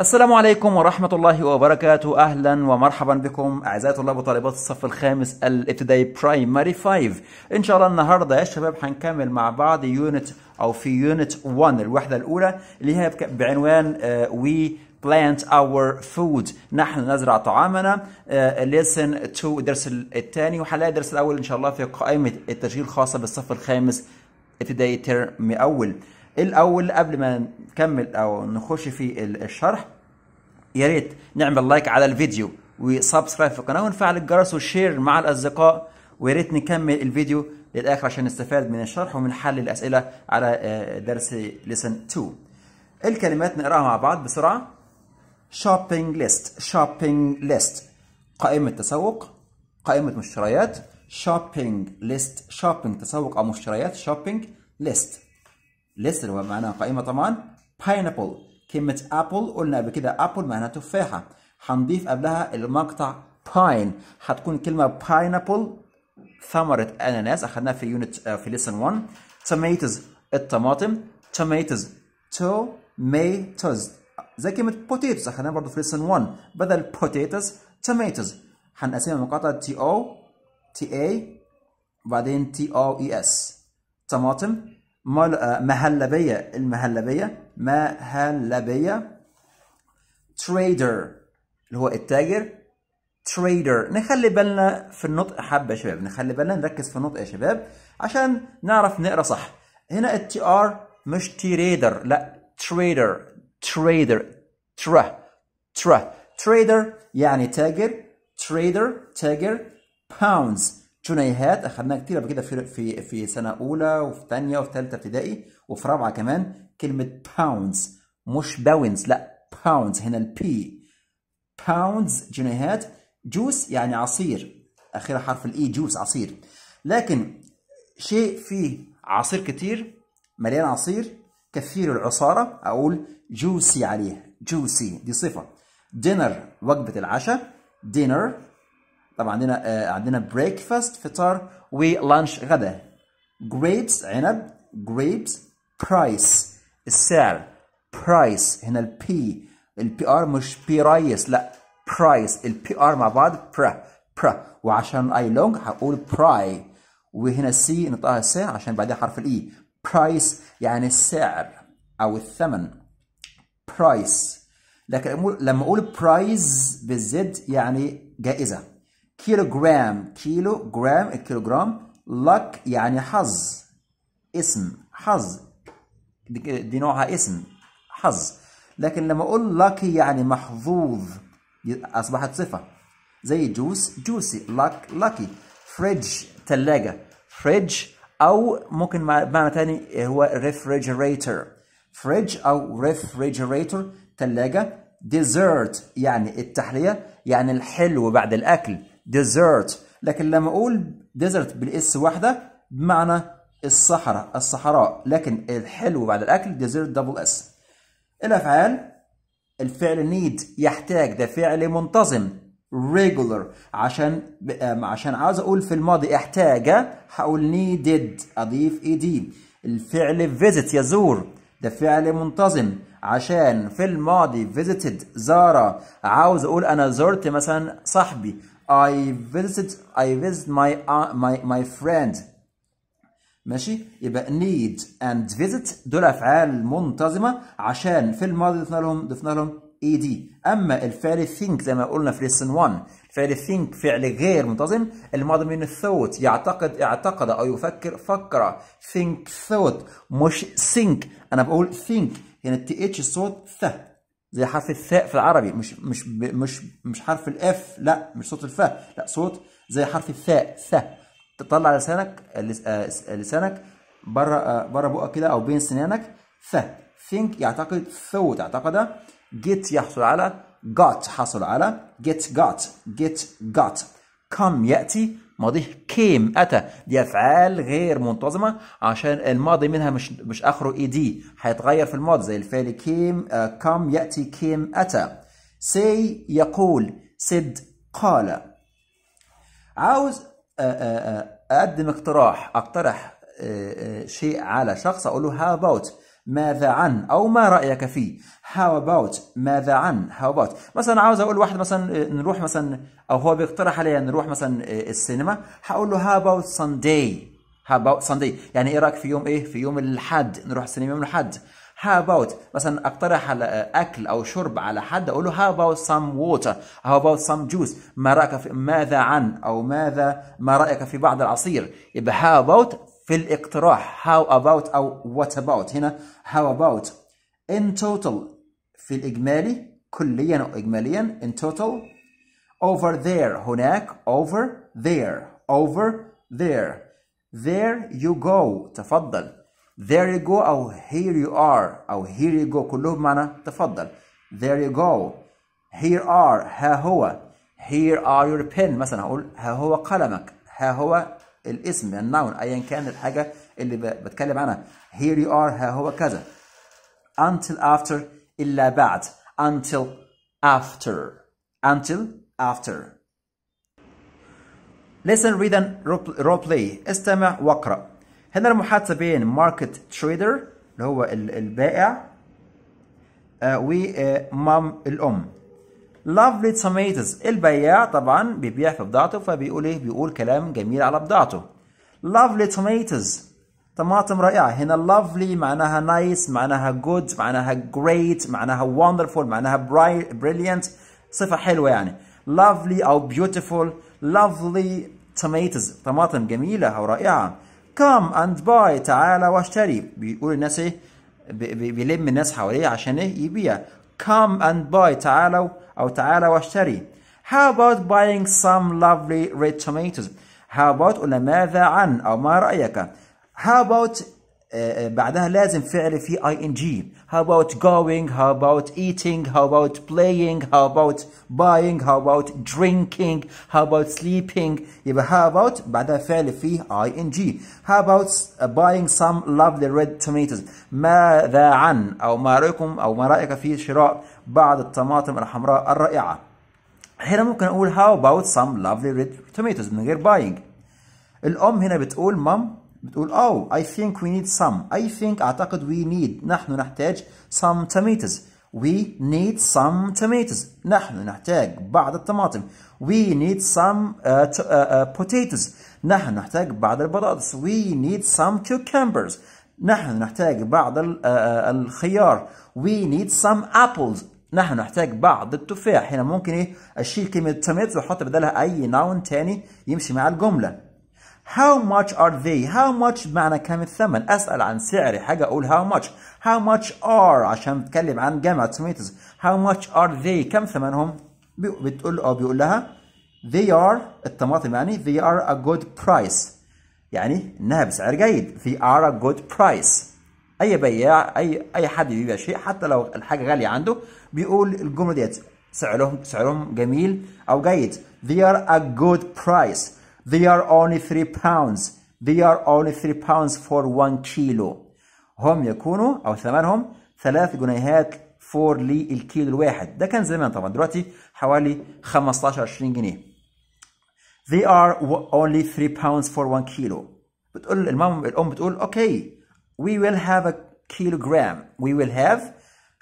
السلام عليكم ورحمة الله وبركاته أهلا ومرحبا بكم أعزائي طلاب وطالبات الصف الخامس الابتدائي برايمري 5 إن شاء الله النهاردة يا شباب هنكمل مع بعض يونت أو في يونت 1 الوحدة الأولى اللي هي بعنوان وي آه، plant our food نحن نزرع طعامنا ليسن آه، to الدرس الثاني وهنلاقي الدرس الأول إن شاء الله في قائمة التشغيل الخاصة بالصف الخامس ابتدائي ترم أول الاول قبل ما نكمل او نخش في الشرح يا ريت نعمل لايك على الفيديو وسبسكرايب في القناه ونفعل الجرس وشير مع الاصدقاء ويا ريت نكمل الفيديو للاخر عشان نستفاد من الشرح ومن حل الاسئله على آه، درس ليسن 2 الكلمات نقراها مع بعض بسرعه شوبينج ليست شوبينج ليست قائمه تسوق قائمه مشتريات شوبينج ليست شوبينج تسوق او مشتريات شوبينج ليست ليس هو معناها قائمه طبعا باينابل كلمه ابل قلنا قبل كده ابل معناها تفاحه هنضيف قبلها المقطع باين هتكون كلمه باينابل ثمره اناناس اخذناها في يونت آه، في ليسن 1 توميتوز الطماطم توميتوز توميتوز زي كلمه بوتيتوز اخذناها برضه في ليسن 1 بدل بوتيتوز توميتوز هنقسمها مقاطع تي او تي اي وبعدين تي او اي اس طماطم آه، مهلبية المهلبية مهلبية تريدر اللي هو التاجر تريدر نخلي بالنا في النطق حبة يا شباب نخلي بالنا نركز في النطق يا شباب عشان نعرف نقرا صح هنا التي ار مش تريدر لا تريدر تريدر ترا ترا تريدر يعني تاجر تريدر تاجر باوندز ثنائيات اخذناها كتير قبل كده في في في سنه اولى وفي ثانيه وفي ثالثه ابتدائي وفي رابعه كمان كلمه باوندز مش باونز لا باوندز هنا البي باوندز جنيهات جوس يعني عصير اخرها حرف الاي جوس e، عصير لكن شيء فيه عصير كتير مليان عصير كثير العصاره اقول جوسي عليه جوسي دي صفه دينر وجبه العشاء دينر طبعا عندنا آه عندنا بريكفاست فطار ولانش غدا جريبس عنب جريبس برايس السعر برايس هنا البي البي ار مش بي رايس لا برايس البي ار مع بعض برا برا وعشان اي لونج هقول براي وهنا سي نطقها س عشان بعدها حرف الاي برايس e. يعني السعر او الثمن برايس لكن لما اقول برايز بالزد يعني جائزه كيلو كيلو جرام جرام الكيلو جرام لك يعني حظ اسم حظ دي نوعها اسم حظ لكن لما اقول لك يعني محظوظ اصبحت صفه زي جوس جوسي لك لكي فريج ثلاجه فريج او ممكن بمعنى تاني هو ريفريجريتور فريج او ريفريجريتور ثلاجه ديزرت يعني التحليه يعني الحلو بعد الاكل ديزرت لكن لما اقول ديزرت بالاس واحده بمعنى الصحراء الصحراء لكن الحلو بعد الاكل ديزرت دبل اس الافعال الفعل need يحتاج ده فعل منتظم regular عشان عشان عاوز اقول في الماضي احتاج هقول needed اضيف دي الفعل visit يزور ده فعل منتظم عشان في الماضي فيزيتد زار عاوز اقول انا زرت مثلا صاحبي I visit I visit my uh, my my friend ماشي يبقى need and visit دول افعال منتظمه عشان في الماضي ضفنا لهم ضفنا لهم ed اما الفعل think زي ما قلنا في lesson 1 فعل think فعل غير منتظم الماضي من الثوت يعتقد اعتقد او يفكر فكر think thought مش think انا بقول think هنا يعني ال th الصوت ث زي حرف الثاء في العربي مش مش مش مش حرف الاف لا مش صوت الفاء لا صوت زي حرف الثاء ث تطلع لسانك آه، آه، لسانك بره آه، بره بقك كده او بين سنانك ث think يعتقد thought اعتقد get يحصل على got حصل على get got get got come ياتي ماضيه كيم اتى دي افعال غير منتظمه عشان الماضي منها مش مش اخره اي دي هيتغير في الماضي زي الفعل كيم آه، كم ياتي كيم اتى سي يقول سد قال عاوز آه، آه، اقدم اقتراح اقترح شيء على شخص اقول له هاو اباوت ماذا عن او ما رايك في how about ماذا عن how about مثلا عاوز اقول لواحد مثلا آه، نروح مثلا او هو بيقترح عليا نروح مثلا آه، السينما هقول له how about Sunday how about Sunday يعني ايه رايك في يوم ايه في يوم الاحد نروح السينما يوم الاحد how about مثلا اقترح على آه، اكل او شرب على حد اقول له how about some water how about some juice ما رايك في ماذا عن او ماذا ما رايك في بعض العصير يبقى how about في الاقتراح how about أو what about هنا how about in total في الإجمالي كليا أو إجماليا in total over there هناك over there over there there you go تفضل there you go أو here you are أو here you go كلهم معنى تفضل there you go here are ها هو here are your pen مثلا هقول ها هو قلمك ها هو الاسم النون يعني ايا كان الحاجه اللي بتكلم عنها here you are ها هو كذا until after الا بعد until after until after listen read and role play استمع واقرا هنا المحادثه بين ماركت تريدر اللي هو البائع ومام uh, uh, الام لافلي توميتوز البياع طبعا بيبيع في بضاعته فبيقول ايه بيقول كلام جميل على بضاعته لافلي توميتوز طماطم رائعه هنا لافلي معناها نايس nice, معناها جود معناها جريت معناها wonderful معناها brilliant صفه حلوه يعني لافلي او beautiful لافلي توميتوز طماطم جميله او رائعه كام اند باي تعال واشتري بيقول الناس ايه بيلم الناس حواليه عشان ايه يبيع come and buy تعالوا أو تعالى واشتري how about buying some lovely red tomatoes how about ولا ماذا عن أو ما رأيك how about آه، آه، بعدها لازم فعل في اي ان جي هاو اباوت جوينج هاو اباوت ايتينج هاو اباوت بلاينج هاو اباوت باينج هاو اباوت درينكينج هاو اباوت سليبينج يبقى هاو اباوت بعدها فعل في اي ان جي هاو اباوت باينج سام لافلي ريد توميتوز ماذا عن او ما رايكم او ما رايك في شراء بعض الطماطم الحمراء الرائعه هنا ممكن اقول هاو اباوت سام لافلي ريد توميتوز من غير باينج الام هنا بتقول مام بتقول او oh, I think we need some I think أعتقد we need نحن نحتاج some tomatoes We need some tomatoes. نحن نحتاج بعض الطماطم. We need some بوتيتوز uh, uh, uh, potatoes. نحن نحتاج بعض البطاطس. We need some cucumbers. نحن نحتاج بعض الخيار. We need some apples. نحن نحتاج بعض التفاح. هنا ممكن ايه اشيل كلمة توميتوز واحط بدلها اي ناون تاني يمشي مع الجملة. How much are they? How much معنى كم الثمن؟ أسأل عن سعر حاجة أقول how much. How much are عشان بتكلم عن جمع tomatoes. How much are they? كم ثمنهم؟ بتقول أو بيقول لها they are الطماطم يعني they are a good price. يعني إنها بسعر جيد. They are a good price. أي بياع أي أي حد بيبيع شيء حتى لو الحاجة غالية عنده بيقول الجملة ديت سعرهم سعرهم جميل أو جيد. They are a good price. They are only three pounds. They are only three pounds for one kilo. هم يكونوا أو ثمنهم ثلاث جنيهات فور للكيلو الواحد. ده كان زمان طبعا دلوقتي حوالي 15 20 جنيه. They are only three pounds for one kilo. بتقول المام الأم بتقول okay, we will have a kilogram. We will have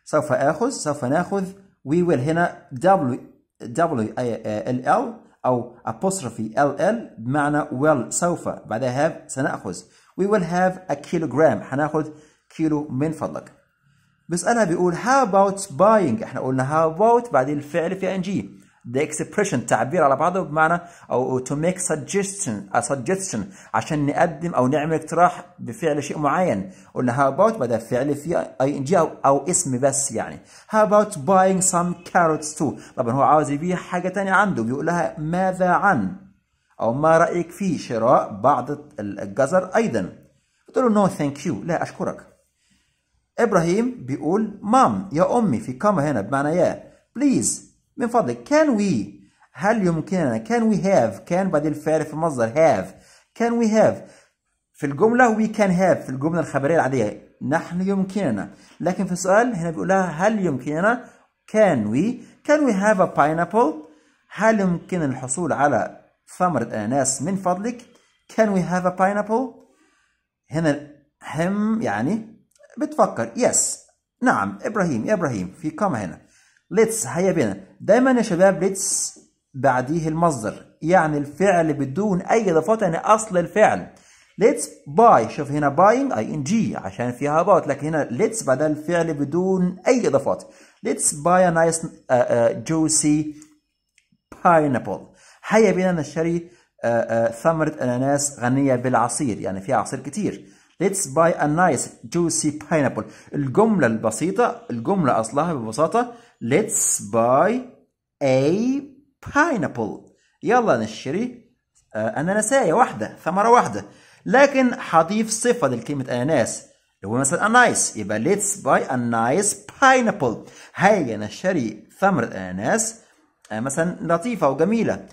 سوف آخذ سوف ناخذ we will هنا W W I L L أو apostrophe LL بمعنى well سوف بعدها have سنأخذ we will have a kilogram حناخذ كيلو من فضلك بيسألها بيقول how about buying احنا قلنا how about بعدين الفعل في ing the expression تعبير على بعضه بمعنى او to make suggestion a suggestion عشان نقدم او نعمل اقتراح بفعل شيء معين قلنا how about بدل فعل في اي ان جي او او اسم بس يعني how about buying some carrots too طبعا هو عاوز يبيع حاجه ثانيه عنده بيقول لها ماذا عن او ما رايك في شراء بعض الجزر ايضا بتقول له نو ثانك يو لا اشكرك ابراهيم بيقول مام يا امي في كما هنا بمعنى يا بليز من فضلك can we هل يمكننا can we have can بعدين الفعل في مصدر have can we have في الجملة we can have في الجملة الخبرية العادية نحن يمكننا لكن في السؤال هنا بيقول لها هل يمكننا can we can we have a pineapple هل يمكن الحصول على ثمرة أناناس من فضلك can we have a pineapple هنا هم يعني بتفكر yes نعم إبراهيم يا إبراهيم في كما هنا ليتس هيا بنا دايما يا شباب ليتس بعديه المصدر يعني الفعل بدون اي اضافات يعني اصل الفعل ليتس باي شوف هنا باينج اي ان جي عشان فيها باوت لكن هنا ليتس بعدها الفعل بدون اي اضافات ليتس باي ا نايس جوسي باينابل هيا بنا نشتري uh, uh, ثمرة اناناس غنية بالعصير يعني فيها عصير كتير Let's buy a nice juicy pineapple الجملة البسيطة الجملة أصلها ببساطة let's buy a pineapple يلا نشتري آه، أناناسية واحدة ثمرة واحدة لكن حضيف صفة لكلمة أناناس لو هو مثلا nice يبقى let's buy a nice pineapple هيا نشتري ثمرة أناناس آه، مثلا لطيفة وجميلة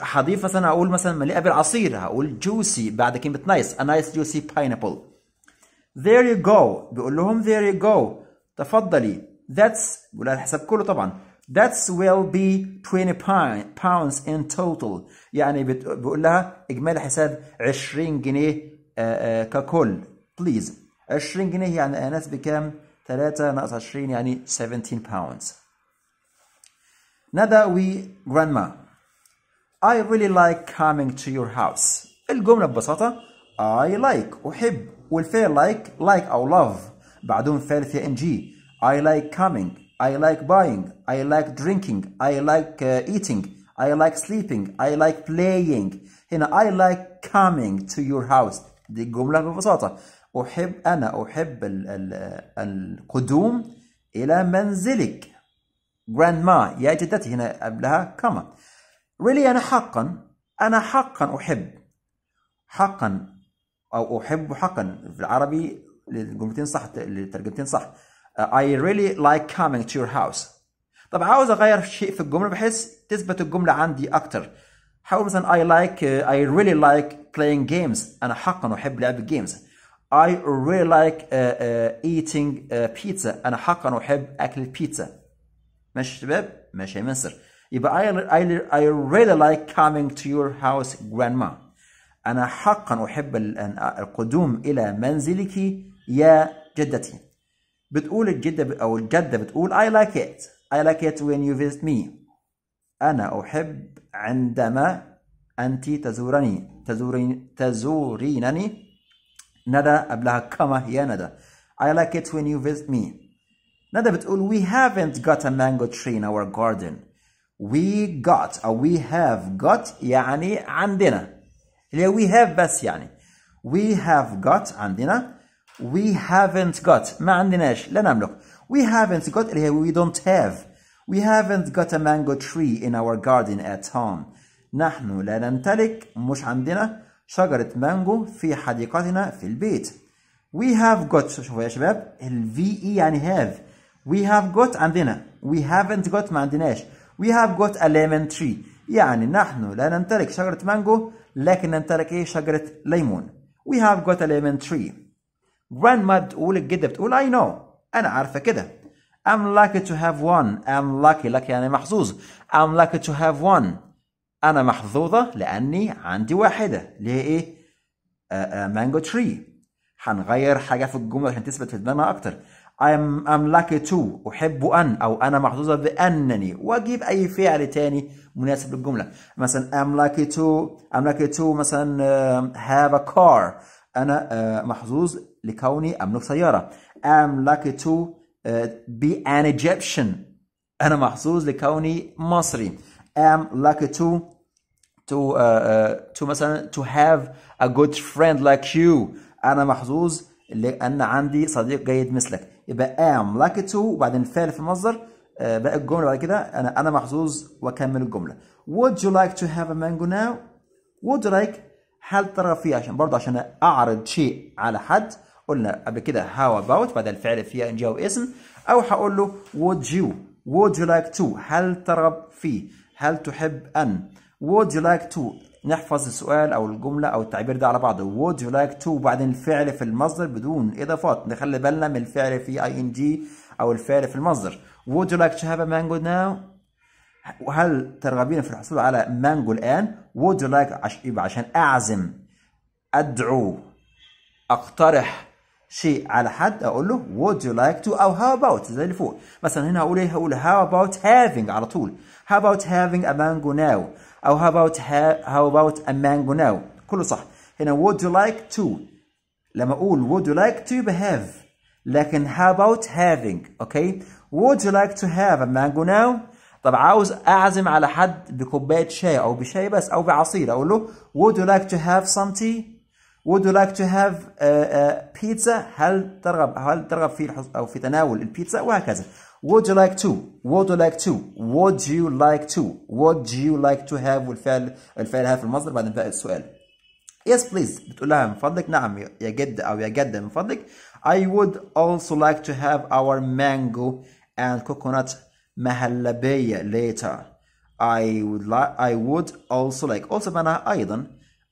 حضيف مثلا أقول مثلا مليئة بالعصير هقول juicy بعد كلمة نايس nice. a nice juicy pineapple there you go بيقول لهم there you go تفضلي That's ولا الحساب كله طبعا That's will be 20 pounds in total يعني بقول لها إجمالي حساب 20 جنيه ككل please 20 جنيه يعني أنات بكام 3 ناقص 20 يعني 17 pounds ندى we grandma I really like coming to your house الجملة ببساطة I like أحب والفعل like like أو love بعدهم فعل في NG I like coming. I like buying. I like drinking. I like uh, eating. I like sleeping. I like playing. هنا I like coming to your house. دي جملة ببساطة. أحب أنا أحب ال ال القدوم إلى منزلك. grandma يا جدتي هنا قبلها كما. really أنا حقا أنا حقا أحب. حقا أو أحب حقا في العربي الجملتين صح الترجمتين صح. I really like coming to your house طب عاوز اغير شيء في الجمله بحيث تثبت الجمله عندي اكتر حاول مثلا I like uh, I really like playing games أنا حقا أحب لعب games. I really like uh, uh, eating uh, pizza أنا حقا أحب أكل البيتزا ماشي شباب ماشي يا مصر. يبقى I, I, I really like coming to your house grandma أنا حقا أحب القدوم إلى منزلك يا جدتي بتقول الجدة أو الجدة بتقول I like it I like it when you visit me أنا أحب عندما أنت تزورني تزورين تزورينني ندى قبلها كما هي ندى I like it when you visit me ندى بتقول we haven't got a mango tree in our garden we got أو we have got يعني عندنا اللي we have بس يعني we have got عندنا we haven't got ما عندناش لا نملك we haven't got اللي هي we don't have we haven't got a mango tree in our garden at home نحن لا نمتلك مش عندنا شجرة مانجو في حديقتنا في البيت we have got شوفوا يا شباب ال VE يعني have we have got عندنا we haven't got ما عندناش we have got a lemon tree يعني نحن لا نمتلك شجرة مانجو لكن نمتلك ايه شجرة ليمون we have got a lemon tree grandma تقول الجدة بتقول I know أنا عارفة كده I'm lucky to have one I'm lucky lucky يعني محظوظ I'm lucky to have one أنا محظوظة لأني عندي واحدة اللي هي إيه؟ مانجو آه، تري آه، هنغير حاجة في الجملة عشان تثبت في دماغنا أكتر I'm, I'm lucky to أحب أن أو أنا محظوظة بأنني وأجيب أي فعل تاني مناسب للجملة مثلا I'm lucky to I'm lucky to مثلا آه، have a car انا آه، محظوظ لكوني املك سياره I'm lucky to آه، be an Egyptian انا محظوظ لكوني مصري I'm lucky to to uh, to مثلا to have a good friend like you انا محظوظ لان عندي صديق جيد مثلك يبقى am lucky to وبعدين الفعل في المصدر باقي الجمله بعد كده انا انا محظوظ واكمل الجمله would you like to have a mango now would you like هل ترى في عشان برضه عشان أعرض شيء على حد قلنا قبل كده هاو أباوت بدل الفعل فيها إن جاو اسم أو هقول له وود يو وود يو لايك تو هل ترغب في هل تحب أن وود يو لايك تو نحفظ السؤال أو الجملة أو التعبير ده على بعضه وود يو لايك تو وبعدين الفعل في المصدر بدون إضافات نخلي بالنا من الفعل في اي ان جي أو الفعل في المصدر وود يو لايك تو هاف ا مانجو ناو وهل ترغبين في الحصول على مانجو الآن would you like عش... يبقى عشان أعزم أدعو أقترح شيء على حد أقول له would you like to أو how about زي اللي فوق مثلا هنا هقول إيه هقول how about having على طول how about having a mango now أو how about ha... how about a mango now كله صح هنا would you like to لما أقول would you like to يبقى have لكن how about having أوكي okay? would you like to have a mango now طب عاوز اعزم على حد بكوبايه شاي او بشاي بس او بعصير اقول له would you like to have some tea would you like to have uh, uh, pizza هل ترغب هل ترغب في الحص... او في تناول البيتزا وهكذا would you like to would you like to would you like to would you like to have والفعل الفعل have في المصدر بعد بقى السؤال yes please بتقول لها من فضلك نعم يا جد او يا جد من فضلك I would also like to have our mango and coconut مهلبية later I would like I would also like also معناها أيضا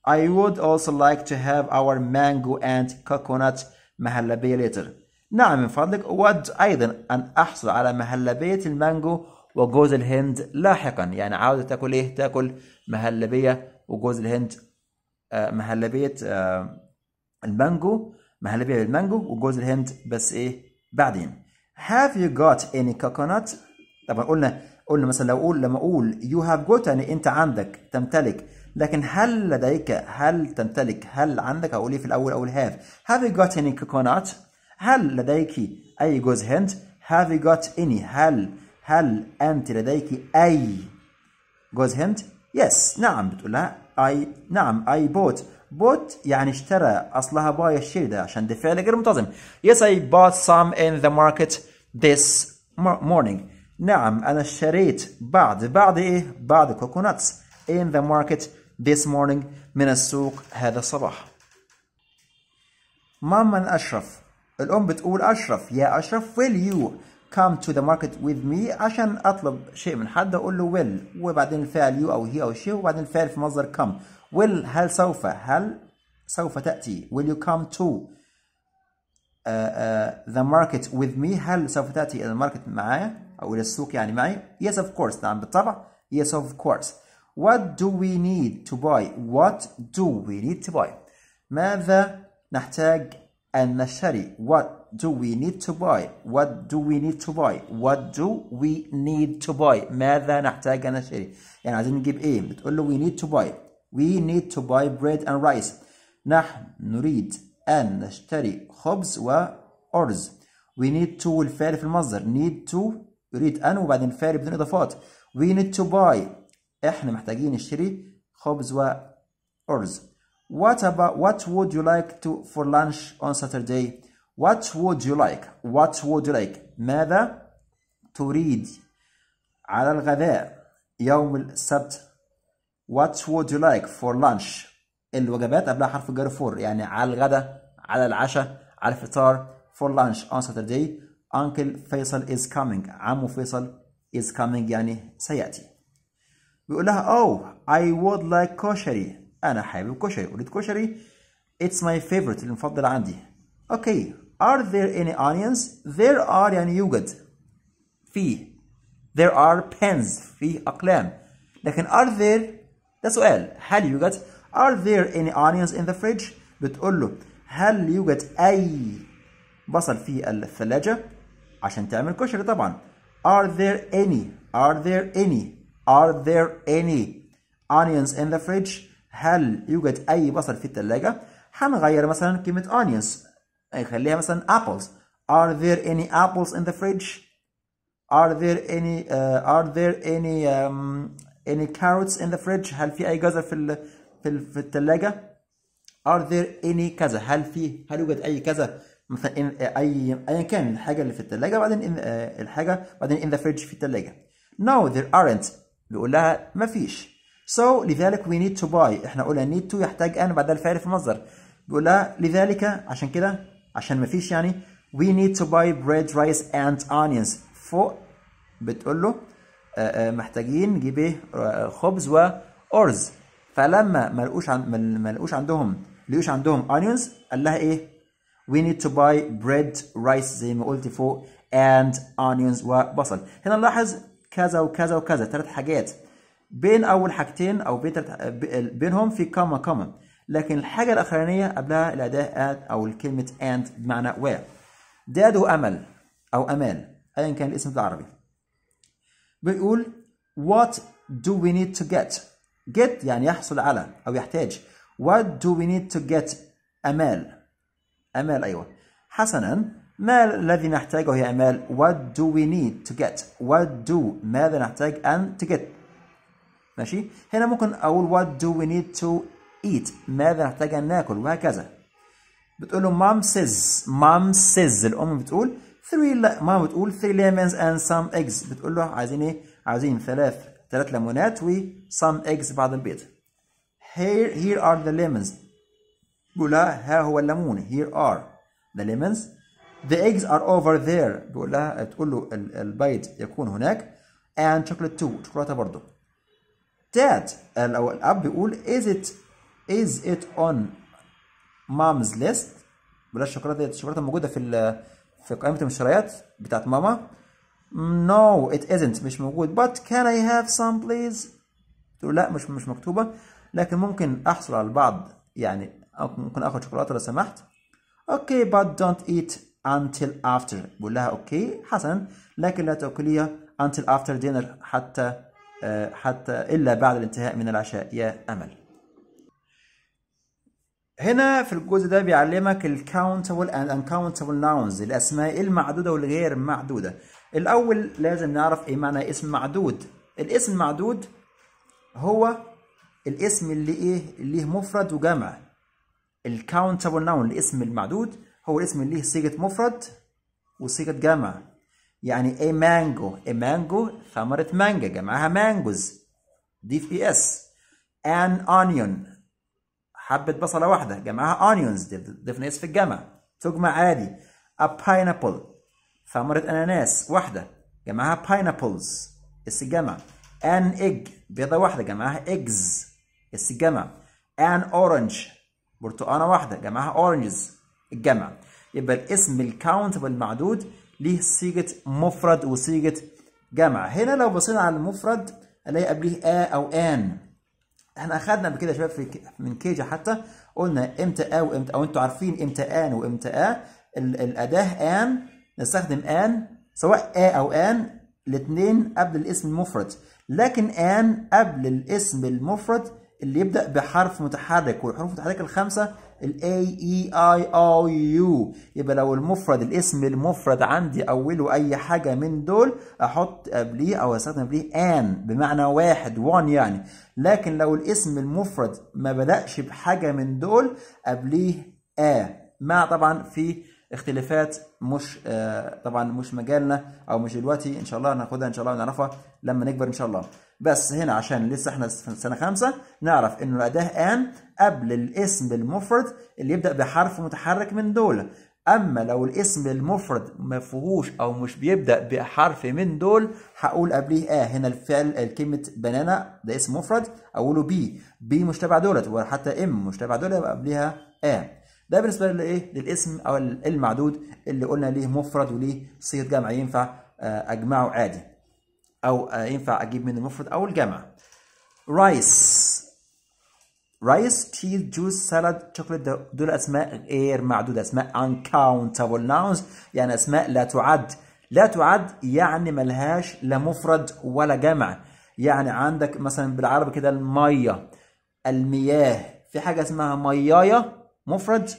I would also like to have our mango and coconut مهلبية later نعم من فضلك أود أيضا أن أحصل على مهلبية المانجو وجوز الهند لاحقا يعني عاوز تاكل إيه تاكل مهلبية وجوز الهند آه، مهلبية آه، المانجو مهلبية المانجو وجوز الهند بس إيه بعدين Have you got any coconut طبعا قلنا قلنا مثلا لو اقول لما اقول يو هاف جوت يعني انت عندك تمتلك لكن هل لديك هل تمتلك هل عندك اقول ايه في الاول اقول هاف هاف يو جوت اني كوكونات هل لديك اي جوز هند هاف يو جوت اني هل هل انت لديك اي جوز هند يس نعم بتقول لها اي نعم اي بوت بوت يعني اشترى اصلها باي الشيء ده عشان دفع غير منتظم يس اي بوت سام ان ذا ماركت this morning نعم أنا اشتريت بعض بعض إيه؟ بعض كوكوناتس in the market this morning من السوق هذا الصباح ماما أشرف الأم بتقول أشرف يا أشرف will you come to the market with me عشان أطلب شيء من حد أقول له will وبعدين الفعل you أو هي أو شيء وبعدين الفعل في مصدر come will هل سوف هل سوف تأتي will you come to uh, uh, the market with me هل سوف تأتي إلى الماركت معايا أو إلى السوق يعني معي yes of course نعم بالطبع yes of course what do we need to buy what do we need to buy ماذا نحتاج أن نشتري what do we need to buy what do we need to buy what do we need to buy ماذا نحتاج أن نشتري يعني عايزين نجيب إيه بتقول له we need to buy we need to buy bread and rice نحن نريد أن نشتري خبز وأرز we need to والفعل في المصدر need to يريد ان وبعدين فاري بدون اضافات وي نيد تو باي احنا محتاجين نشتري خبز وارز وات وات وات وود يو لايك تو فور لانش اون ساتردي وات وود يو لايك وات وود يو لايك ماذا تريد على الغداء يوم السبت؟ وات وود يو لايك فور لانش الوجبات قبلها حرف الجر فور يعني على الغداء على العشاء على الفطار فور لانش اون ساتردي uncle Faisal is coming عم Faisal is coming يعني سيأتي بيقول لها oh I would like كشري أنا حابب كشري أريد كشري it's my favorite المفضل عندي okay are there any onions there are يعني يوجد في there are pens في أقلام لكن are there ده سؤال هل يوجد are there any onions in the fridge بتقول له هل يوجد أي بصل في الثلاجة عشان تعمل كشري طبعا are there any are there any are there any onions in the fridge هل يوجد أي بصل في الثلاجة هنغير مثلا كلمة onions نخليها مثلا apples are there any apples in the fridge are there any uh, are there any um, any carrots in the fridge هل في أي جزر في ال في الثلاجة are there any كذا هل في هل يوجد أي كذا مثلا إن اي ايا كان الحاجه اللي في الثلاجه بعدين إن آه، الحاجه بعدين ان ذا فريدج في الثلاجه نو ذير ارنت بيقول لها ما سو so لذلك وي نيد تو باي احنا قلنا نيد تو يحتاج ان بعدها الفعل في المصدر بيقول لها لذلك عشان كده عشان ما فيش يعني وي نيد تو باي بريد رايس اند اونيونز فوق بتقول له آه، آه، محتاجين نجيب ايه خبز وارز فلما ما لقوش ما لقوش عندهم لقوش عندهم اونيونز قال لها ايه we need to buy bread rice زي ما قلت فوق and onions وبصل هنا نلاحظ كذا وكذا وكذا ثلاث حاجات بين اول حاجتين او بين تلت... بينهم في كما كما لكن الحاجه الاخرانيه قبلها الاداه او الكلمه and بمعنى where داد وامل امل او امال ايا كان الاسم بالعربي بيقول what do we need to get get يعني يحصل على او يحتاج what do we need to get امال أمال أيوة حسنا ما الذي نحتاجه يا أمال what do we need to get what do ماذا نحتاج أن to get ماشي هنا ممكن أقول what do we need to eat ماذا نحتاج أن ناكل وهكذا بتقول له mom says mom says الأم بتقول three ماما بتقول three lemons and some eggs بتقول له عايزين إيه عايزين ثلاث ثلاث ليمونات و some eggs بعد البيض here here are the lemons بيقول لها ها هو الليمون here are the lemons the eggs are over there بيقول لها تقول له البيض يكون هناك and chocolate too شوكولاته برضه dad الاب بيقول is it is it on mom's list بلاش الشوكولاته دي الشوكولاته موجوده في في قائمه المشتريات بتاعت ماما no it isn't مش موجود but can I have some please تقول لا مش مش مكتوبه لكن ممكن احصل على البعض يعني أو ممكن اخد شوكولاته لو سمحت اوكي but don't eat until after بقول لها اوكي حسنا لكن لا تاكليها until after dinner حتى آه، حتى الا بعد الانتهاء من العشاء يا امل هنا في الجزء ده بيعلمك الكاونتبل اند انكاونتبل nouns الاسماء المعدوده والغير معدوده الاول لازم نعرف ايه معنى اسم معدود الاسم المعدود هو الاسم اللي ايه اللي مفرد وجمع الكاونتبل ناون الاسم المعدود هو الاسم اللي له صيغه مفرد وصيغه جمع يعني اي مانجو اي مانجو ثمره مانجا جمعها مانجوز ضيف اي اس ان اونيون حبه بصله واحده جمعها اونيونز ضفنا اس في الجمع تجمع عادي ا باينابل ثمره اناناس واحده جمعها باينابلز اس جمع ان ايج بيضه واحده جمعها ايجز اس جمع ان اورنج برتقانه واحده جمعها اورنجز الجمع يبقى الاسم الكاونت والمعدود ليه صيغه مفرد وصيغه جمع هنا لو بصينا على المفرد الاقي قبليه ا او ان احنا اخدنا قبل كده يا شباب في من كيجا حتى قلنا امتى ا وامتى او انتوا عارفين امتى ان وامتى ا الاداه ان نستخدم ان سواء ا او ان الاثنين قبل الاسم المفرد لكن ان قبل الاسم المفرد اللي يبدا بحرف متحرك والحروف المتحركه الخمسه الاي اي اي e, او يو يبقى لو المفرد الاسم المفرد عندي اوله اي حاجه من دول احط قبليه او استخدم قبليه ان بمعنى واحد وان يعني لكن لو الاسم المفرد ما بداش بحاجه من دول قبليه ا آه مع طبعا في اختلافات مش آه، طبعا مش مجالنا او مش دلوقتي ان شاء الله هناخدها ان شاء الله ونعرفها لما نكبر ان شاء الله بس هنا عشان لسه احنا في سنه خمسه نعرف انه الاداه ان قبل الاسم المفرد اللي يبدا بحرف متحرك من دول اما لو الاسم المفرد ما فيهوش او مش بيبدا بحرف من دول هقول قبليه اه هنا الفعل كلمه بنانا ده اسم مفرد اقوله بي بي مش تبع دولت وحتى ام مش تبع دولت يبقى قبليها اه ده بالنسبه لايه للاسم او المعدود اللي قلنا ليه مفرد وليه صيغه جمع ينفع آه، اجمعه عادي او آه، ينفع اجيب منه المفرد او الجمع رايس رايس تشيز جوز سالاد شوكليت دول اسماء غير معدوده اسماء uncountable nouns يعني اسماء لا تعد لا تعد يعني ملهاش لا مفرد ولا جمع يعني عندك مثلا بالعربي كده الميه المياه في حاجه اسمها ميايه مفرد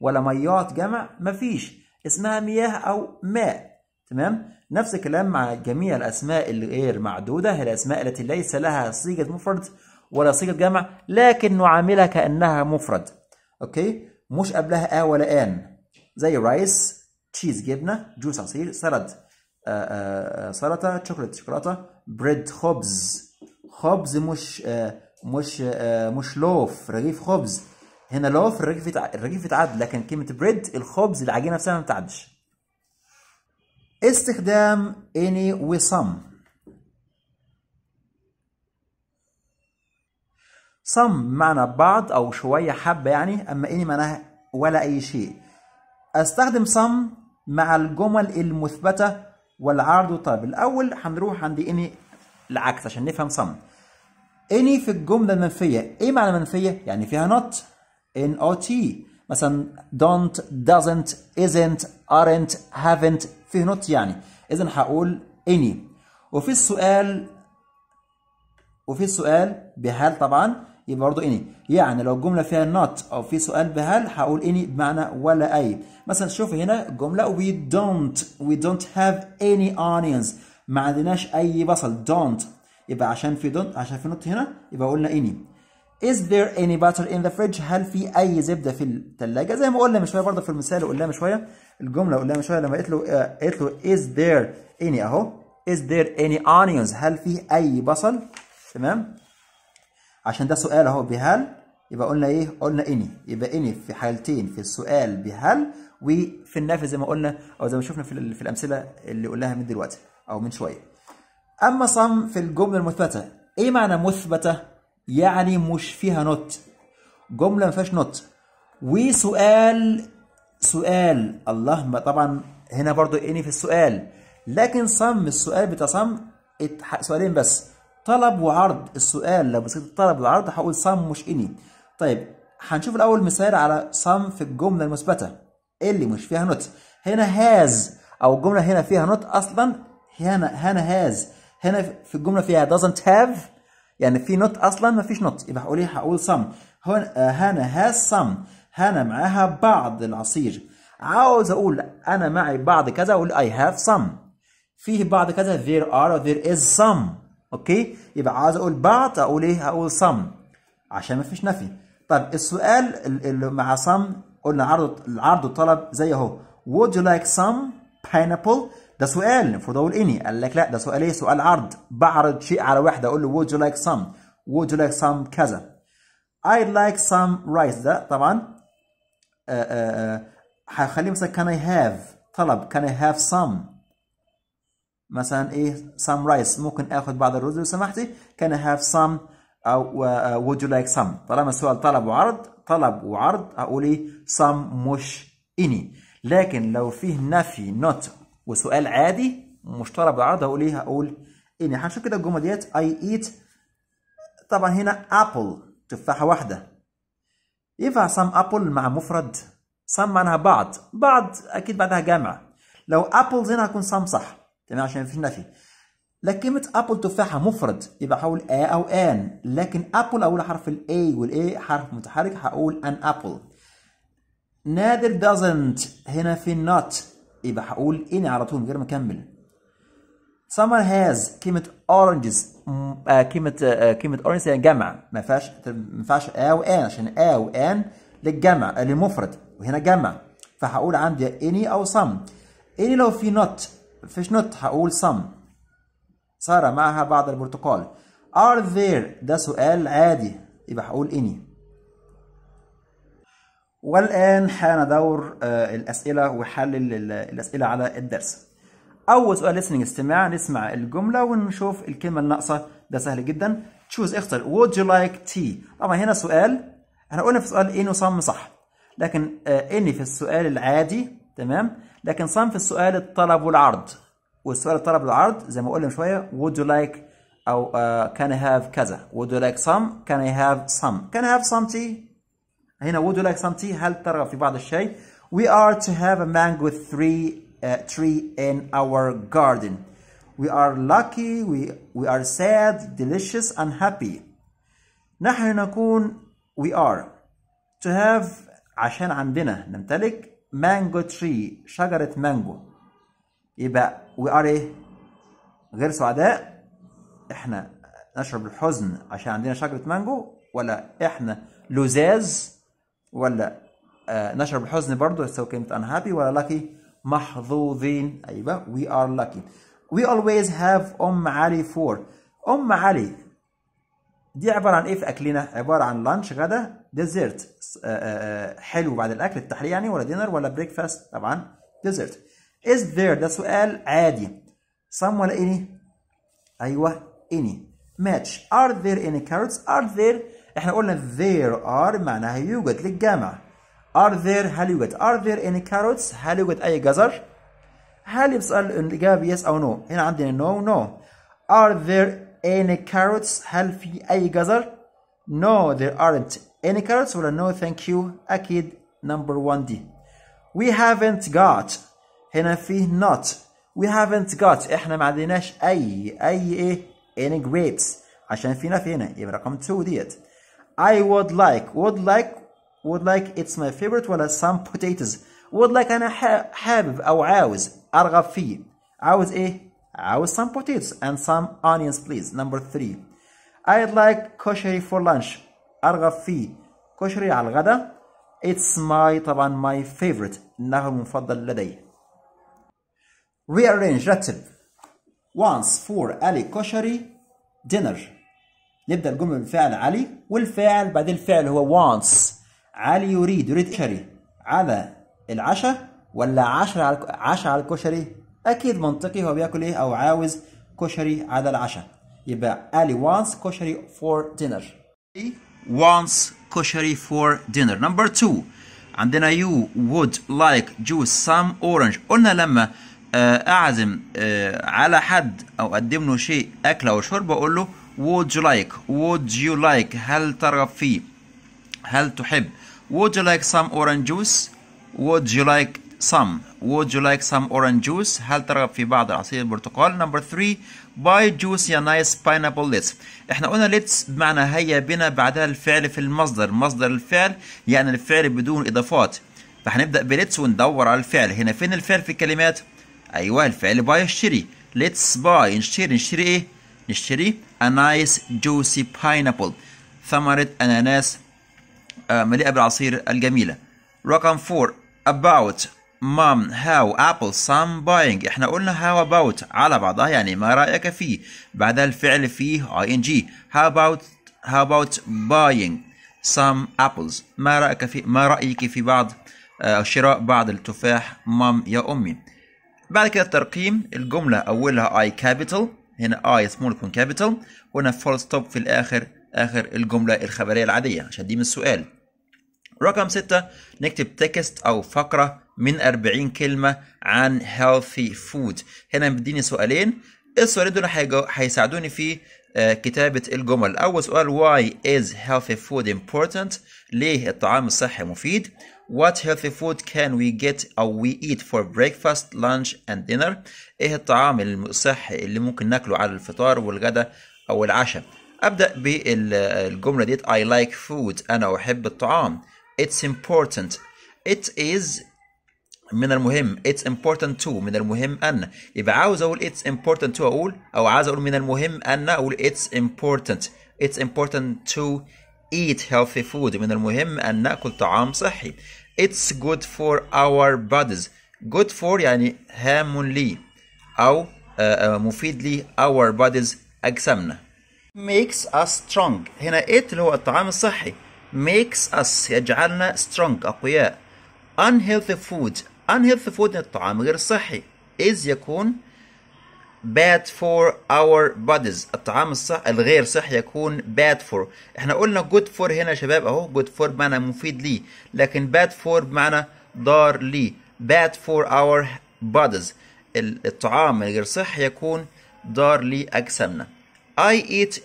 ولا ميات جمع مفيش اسمها مياه أو ماء تمام نفس الكلام مع جميع الأسماء الغير معدودة هي الأسماء التي ليس لها صيغة مفرد ولا صيغة جمع لكن نعاملها كأنها مفرد أوكي مش قبلها آ ولا آن زي رايس تشيز جبنة جوس عصير سلد آه، آه، آه، سلطة شوكولاتة شوكولاتة بريد خبز خبز مش آآ مش آآ مش لوف رغيف خبز هنا لو في الرغيف الرغيف يتعد لكن كلمه بريد الخبز العجينه نفسها ما بتعدش استخدام اني وصم صم معنى بعض او شويه حبه يعني اما اني معناها ولا اي شيء استخدم صم مع الجمل المثبته والعرض والطلب الاول هنروح عند اني العكس عشان نفهم صم اني في الجمله المنفيه ايه معنى منفيه يعني فيها نوت in OT مثلا don't doesn't isn't aren't haven't فيه not يعني اذا هقول any وفي السؤال وفي السؤال بهل طبعا يبقى برضه اني يعني لو الجمله فيها نوت او في سؤال بهل هقول اني بمعنى ولا اي مثلا شوف هنا جمله وي دونت وي دونت هاف اني اونيونز ما عندناش اي بصل دونت يبقى عشان في دونت عشان في نوت هنا يبقى قلنا اني Is there any butter in the fridge هل في أي زبدة في الثلاجة زي ما قلنا من شوية برضه في المثال قلنا من شوية الجملة قلنا من شوية لما قلت له قلت له is there any أهو is there any onions هل في أي بصل تمام عشان ده سؤال أهو بهل يبقى قلنا إيه قلنا إني يبقى إني في حالتين في السؤال بهل وفي النافذ زي ما قلنا أو زي ما شفنا في, في الأمثلة اللي قلناها من دلوقتي أو من شوية أما صم في الجملة المثبتة إيه معنى مثبتة يعني مش فيها نوت جمله ما فيهاش نوت وسؤال سؤال اللهم طبعا هنا برضو اني في السؤال لكن صم السؤال بتاع صم سؤالين بس طلب وعرض السؤال لو بصيت الطلب والعرض هقول صم مش اني طيب هنشوف الاول مثال على صم في الجمله المثبته إيه اللي مش فيها نوت هنا هاز او الجمله هنا فيها نوت اصلا هنا هنا هاز هنا في الجمله فيها doesn't have يعني في نوت اصلا ما فيش نوت يبقى هقول ايه هقول سم هون هانا آه، هاز سم هانا معاها بعض العصير عاوز اقول انا معي بعض كذا اقول اي هاف سم فيه بعض كذا ذير ار ذير از سم اوكي يبقى عاوز اقول بعض اقول ايه هقول سم عشان ما فيش نفي طب السؤال اللي مع سم قلنا عرض العرض والطلب زي اهو would you like some pineapple ده سؤال المفروض اقول اني قال لك لا ده سؤال ايه سؤال عرض بعرض شيء على واحده اقول له would you like some would you like some كذا I'd like some rice ده طبعا آه، آه، آه، هخليه مثلا can I have طلب can I have some مثلا ايه some rice ممكن اخذ بعض الرز لو سمحتي can I have some او uh, would you like some طالما السؤال طلب وعرض طلب وعرض اقول ايه some مش اني لكن لو فيه نفي not وسؤال عادي مشترك بالعرض هقول ايه هقول إيه؟ يعني ان هنشوف كده الجمله ديت اي ايت طبعا هنا ابل تفاحه واحده ينفع سام ابل مع مفرد سام معناها بعض بعض اكيد بعدها جمع لو ابلز هنا هكون سام صح تمام عشان في نفي لكن كلمة أبل تفاحة مفرد يبقى هقول آ أو آن لكن أبل أقول حرف الاي والاي حرف متحرك هقول أن أبل نادر doesn't هنا في not يبقى هقول اني على طول من غير ما اكمل someone has كلمة oranges آه، كلمة آه، كلمة oranges يعني جمع ما فيهاش ما ينفعش a آن عشان a آن للجمع آه، للمفرد وهنا جمع فهقول عندي any أو some any لو في not فيش not هقول some صار معها بعض البرتقال are there ده سؤال عادي يبقى هقول any والآن حان دور آه، الأسئلة وحل الأسئلة على الدرس أول سؤال listening استماع نسمع الجملة ونشوف الكلمة الناقصة ده سهل جدا choose اختر would you like tea طبعا هنا سؤال احنا قلنا في السؤال إنه صم صح لكن آه، إن في السؤال العادي تمام لكن صم في السؤال الطلب والعرض والسؤال الطلب والعرض زي ما قلنا شوية would you like أو uh, can I have كذا would you like some can I have some can I have some tea هنا would you like some tea هل ترغب في بعض الشاي we are to have a mango tree uh, tree in our garden we are lucky we we are sad delicious and happy نحن نكون we are to have عشان عندنا نمتلك mango tree شجرة مانجو يبقى we are ايه غير سعداء احنا نشعر بالحزن عشان عندنا شجرة مانجو ولا احنا لزاز ولا آه، نشعر بالحزن برضه سواء كلمة unhappy ولا lucky محظوظين أيوه we are lucky we always have أم علي for أم علي دي عبارة عن إيه في أكلنا؟ عبارة عن لانش غدا ديزرت آه، آه، حلو بعد الأكل التحلية يعني ولا دينر ولا بريكفاست طبعا ديزرت is there ده سؤال عادي some ولا any أيوه any match are there any carrots are there احنا قلنا there are معناها يوجد للجامع are there هل يوجد are there any carrots هل يوجد أي جزر هل يسأل الإجابة yes أو no هنا عندنا no no are there any carrots هل في أي جزر no there aren't any carrots ولا no thank you أكيد number one دي we haven't got هنا في not we haven't got احنا ما عندناش اي اي ايه any grapes عشان في نفي هنا يبقى رقم 2 ديت I would like would like would like it's my favorite ولا some potatoes would like أنا حابب أو عاوز أرغب فيه عاوز إيه عاوز some potatoes and some onions please number three I'd like كشري for lunch أرغب فيه كشري على الغداء It's my طبعا my favorite إنه المفضل لدي rearrange رتب once for Ali كشري dinner نبدا الجمله بالفعل علي والفعل بعدين الفعل هو وانس علي يريد يريد كشري على العشاء ولا عشاء على عشاء على الكشري اكيد منطقي هو بياكل ايه او عاوز كشري على العشاء يبقى علي وانس كشري فور دينر وانس كشري فور دينر نمبر 2 عندنا يو وود لايك جوس سام اورنج قلنا لما آه، اعزم آه، على حد او اقدم له شيء اكل او شرب اقول له would you like would you like هل ترغب في هل تحب would you like some orange juice would you like some would you like some orange juice هل ترغب في بعض عصير البرتقال number 3 buy juice يا nice pineapple let's احنا قلنا let's بمعنى هيا بنا بعدها الفعل في المصدر مصدر الفعل يعني الفعل بدون اضافات فهنبدا بليتس وندور على الفعل هنا فين الفعل في الكلمات ايوه الفعل باي اشتري let's buy نشتري نشتري ايه نشتري a nice juicy pineapple ثمرة أناناس آه، مليئة بالعصير الجميلة رقم 4 about mom how apple some buying احنا قلنا how about على بعضها يعني ما رأيك فيه بعدها الفعل فيه ing how about how about buying some apples ما رأيك في ما رأيك في بعض آه، شراء بعض التفاح مام يا أمي بعد كده الترقيم الجملة أولها I capital هنا اي سمول يكون كابيتال وهنا فول ستوب في الاخر اخر الجمله الخبريه العاديه عشان دي من السؤال رقم ستة نكتب تكست او فقره من 40 كلمه عن healthy food هنا مديني سؤالين إيه السؤالين دول هيساعدوني في آه، كتابة الجمل أول سؤال why is healthy food important ليه الطعام الصحي مفيد What healthy food can we get or we eat for breakfast, lunch and dinner؟ إيه الطعام الصحي اللي ممكن ناكله على الفطار والغدا أو العشاء؟ أبدأ بالجملة ديت I like food أنا أحب الطعام. It's important. It is من المهم it's important to من المهم أن يبقى عاوز أقول it's important to أقول أو عاوز أقول من المهم أن أقول it's important it's important to eat healthy food من المهم أن نأكل طعام صحي It's good for our bodies good for يعني هام لي أو مفيد لي our bodies أجسامنا makes us strong هنا it اللي هو الطعام الصحي makes us يجعلنا strong أقوياء unhealthy food unhealthy food الطعام غير صحي is يكون bad for our bodies الطعام الصح الغير صح يكون bad for احنا قلنا good for هنا يا شباب اهو good for بمعنى مفيد لي لكن bad for بمعنى ضار لي bad for our bodies الطعام الغير صح يكون ضار لي اجسامنا I eat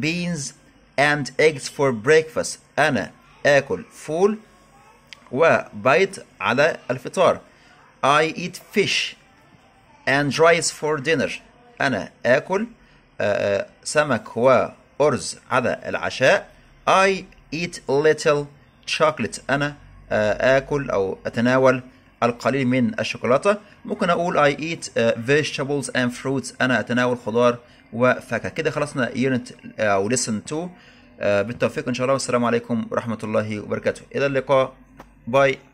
beans and eggs for breakfast انا اكل فول وبيض على الفطار I eat fish and rice for dinner أنا آكل آه، آه، سمك وأرز على العشاء I eat little chocolate أنا آه، آكل أو أتناول القليل من الشوكولاتة ممكن أقول I eat vegetables and fruits أنا أتناول خضار وفاكهة كده خلصنا unit أو listen to بالتوفيق إن شاء الله والسلام عليكم ورحمة الله وبركاته إلى اللقاء باي